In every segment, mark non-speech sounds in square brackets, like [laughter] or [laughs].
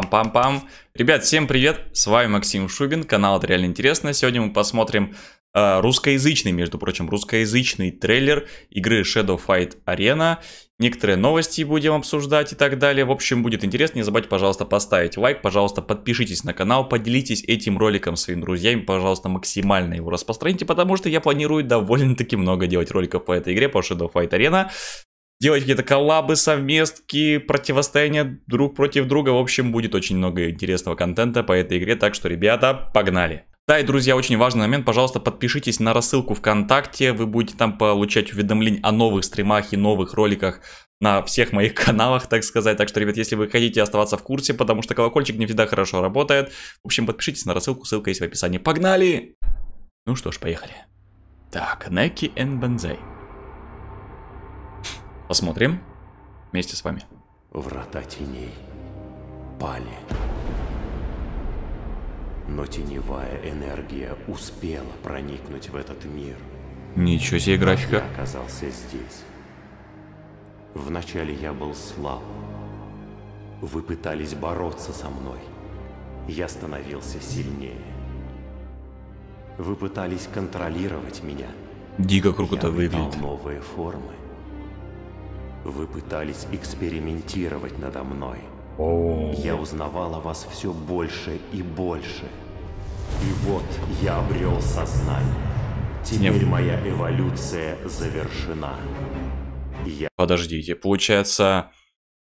Пам-пам-пам. Ребят, всем привет, с вами Максим Шубин, канал «Это реально интересно». Сегодня мы посмотрим э, русскоязычный, между прочим, русскоязычный трейлер игры Shadow Fight Arena. Некоторые новости будем обсуждать и так далее. В общем, будет интересно. Не забудьте, пожалуйста, поставить лайк. Пожалуйста, подпишитесь на канал. Поделитесь этим роликом своим друзьями. Пожалуйста, максимально его распространите, потому что я планирую довольно-таки много делать роликов по этой игре, по Shadow Fight Arena делать какие-то коллабы, совместки, противостояние друг против друга. В общем, будет очень много интересного контента по этой игре, так что, ребята, погнали! Да, и, друзья, очень важный момент, пожалуйста, подпишитесь на рассылку ВКонтакте, вы будете там получать уведомления о новых стримах и новых роликах на всех моих [laughs] каналах, так сказать. Так что, ребят, если вы хотите оставаться в курсе, потому что колокольчик не всегда хорошо работает, в общем, подпишитесь на рассылку, ссылка есть в описании. Погнали! Ну что ж, поехали. Так, Неки и Бензей. Посмотрим вместе с вами. Врата теней пали. Но теневая энергия успела проникнуть в этот мир. Ничего себе графика. Я оказался здесь. Вначале я был слаб. Вы пытались бороться со мной. Я становился сильнее. Вы пытались контролировать меня. Дико круто я выглядит. новые формы. Вы пытались экспериментировать надо мной. Я узнавал о вас все больше и больше. И вот я обрел сознание. Теперь моя эволюция завершена. Я... Подождите, получается,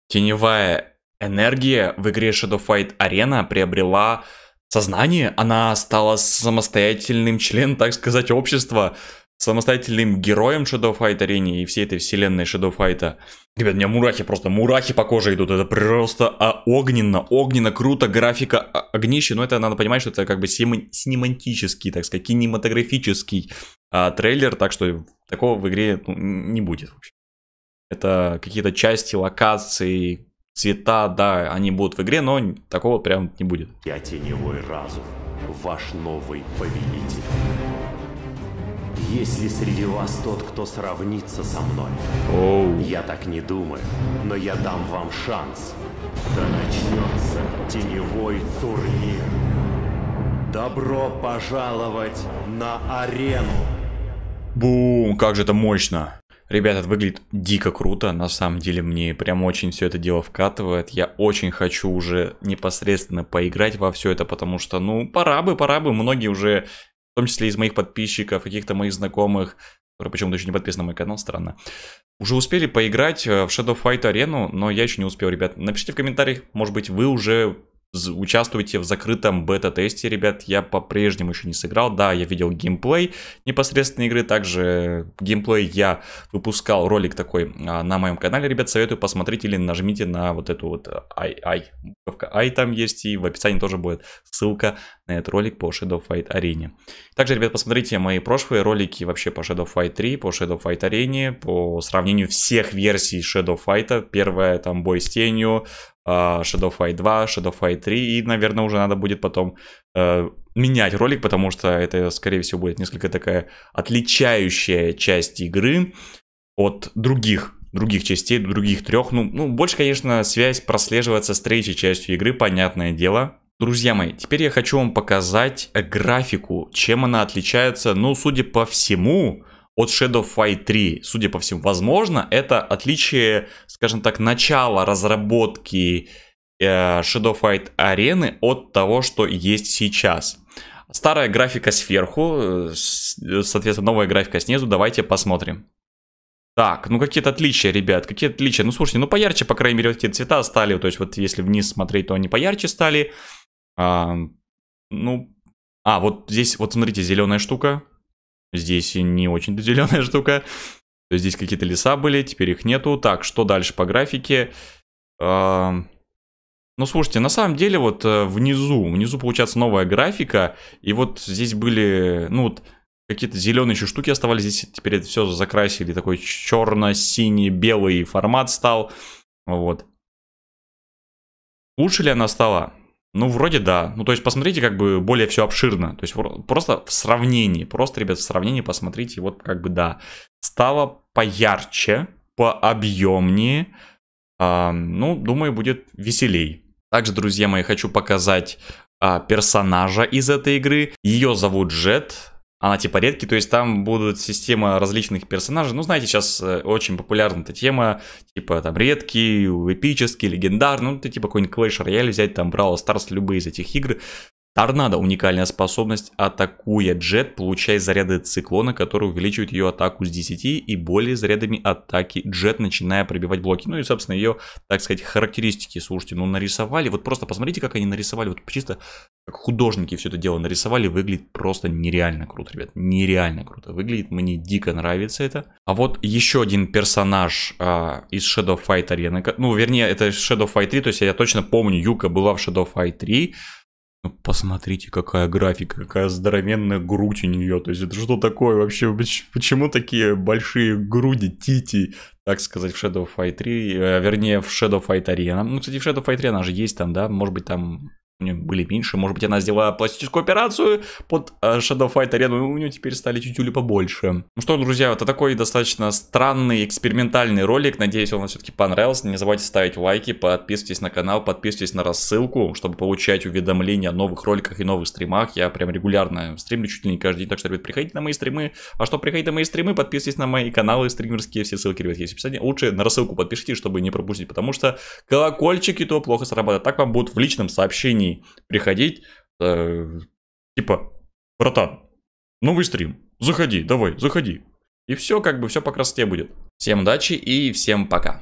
теневая энергия в игре Shadow Fight Arena приобрела сознание, она стала самостоятельным членом, так сказать, общества самостоятельным героем Shadow Fight арене и всей этой вселенной Shadow Fight. Ребят, у меня мурахи просто, мурахи по коже идут. Это просто а, огненно, огненно, круто, графика огнище. Но это надо понимать, что это как бы синематический, так сказать, кинематографический а, трейлер. Так что такого в игре ну, не будет вообще. Это какие-то части, локации, цвета, да, они будут в игре, но такого прям не будет. Я теневой разум, ваш новый повелитель. Если среди вас тот, кто сравнится со мной? Оу. Я так не думаю, но я дам вам шанс. Да начнется теневой турнир. Добро пожаловать на арену. Бум, как же это мощно. ребят, это выглядит дико круто, на самом деле мне прям очень все это дело вкатывает, я очень хочу уже непосредственно поиграть во все это, потому что, ну, пора бы, пора бы, многие уже в том числе из моих подписчиков, каких-то моих знакомых, которые почему-то еще не подписаны на мой канал, странно. Уже успели поиграть э, в Shadow Fight арену, но я еще не успел, ребят. Напишите в комментариях, может быть, вы уже участвуйте в закрытом бета-тесте, ребят, я по-прежнему еще не сыграл, да, я видел геймплей непосредственно игры, также геймплей я выпускал ролик такой а, на моем канале, ребят, советую посмотреть или нажмите на вот эту вот а, ай, ай, ай там есть, и в описании тоже будет ссылка на этот ролик по Shadow Fight Arena. Также, ребят, посмотрите мои прошлые ролики вообще по Shadow Fight 3, по Shadow Fight Arena, по сравнению всех версий Shadow Fight, первая там бой с тенью, а, Shadow Fight 2, Shadow Fight 3, и, наверное, уже надо будет потом э, менять ролик, потому что это, скорее всего, будет несколько такая отличающая часть игры от других других частей, других трех. Ну, ну, больше, конечно, связь прослеживается с третьей частью игры, понятное дело. Друзья мои, теперь я хочу вам показать графику, чем она отличается. Ну, судя по всему, от Shadow Fight 3. Судя по всему, возможно, это отличие, скажем так, начала разработки э, Shadow Fight арены от того, что есть сейчас. Старая графика сверху, э, соответственно, новая графика снизу. Давайте посмотрим. Так, ну какие-то отличия, ребят, какие отличия. Ну слушайте, ну поярче, по крайней мере, вот эти цвета стали. То есть вот если вниз смотреть, то они поярче стали. А, ну, а, вот здесь, вот смотрите, зеленая штука. Здесь не очень зеленая штука. здесь какие-то леса были, теперь их нету. Так, что дальше по графике? Ну, слушайте, на самом деле вот э, внизу, внизу получается новая графика, и вот здесь были, ну, вот какие-то зеленые еще штуки оставались, здесь теперь это все закрасили, такой черно-синий-белый формат стал, вот. Лучше ли она стала? Ну, вроде да. Ну, то есть, посмотрите, как бы более все обширно. То есть, просто в сравнении, просто, ребят, в сравнении посмотрите, вот как бы да. Стало поярче, пообъемнее. А, ну, думаю, будет веселей. Также, друзья мои, хочу показать а, персонажа из этой игры. Ее зовут Джет она типа редкий, то есть там будут система различных персонажей. Ну, знаете, сейчас э, очень популярна эта тема, типа там редкий, эпический, легендарный, ну, ты типа какой-нибудь Clash Royale взять, там Brawl Stars, любые из этих игр. Торнадо – уникальная способность, атакуя джет, получая заряды циклона, которые увеличивают ее атаку с 10 и более зарядами атаки джет, начиная пробивать блоки. Ну и, собственно, ее, так сказать, характеристики, слушайте, ну нарисовали, вот просто посмотрите, как они нарисовали, вот чисто как художники все это дело нарисовали, выглядит просто нереально круто, ребят, нереально круто выглядит, мне дико нравится это. А вот еще один персонаж а, из Shadow Fight Arena, ну, вернее, это Shadow Fight 3, то есть я точно помню, Юка была в Shadow Fight 3, ну, посмотрите, какая графика, какая здоровенная грудь у нее. То есть это что такое вообще? Почему такие большие груди, тити, так сказать, в Shadow Fight 3? Э, вернее, в Shadow Fight Arena. Ну, кстати, в Shadow Fight 3 она же есть там, да? Может быть, там у нее были меньше. Может быть, она сделала пластическую операцию под э, Shadow Fight Arena, и у нее теперь стали чуть-чуть побольше. Ну что, друзья, это такой достаточно странный экспериментальный ролик. Надеюсь, он вам все-таки понравился. Не забывайте ставить лайки, подписывайтесь на канал, подписывайтесь на рассылку, чтобы получать уведомления о новых роликах и новых стримах. Я прям регулярно стримлю чуть ли не каждый день, так что, ребят, приходите на мои стримы. А что, приходите на мои стримы, подписывайтесь на мои каналы стримерские, все ссылки, ребят, есть в описании. Лучше на рассылку подпишитесь, чтобы не пропустить, потому что колокольчики то плохо срабатывают. Так вам будут в личном сообщении компании приходить, э, типа, братан, новый стрим, заходи, давай, заходи. И все, как бы, все по красоте будет. Всем удачи и всем пока.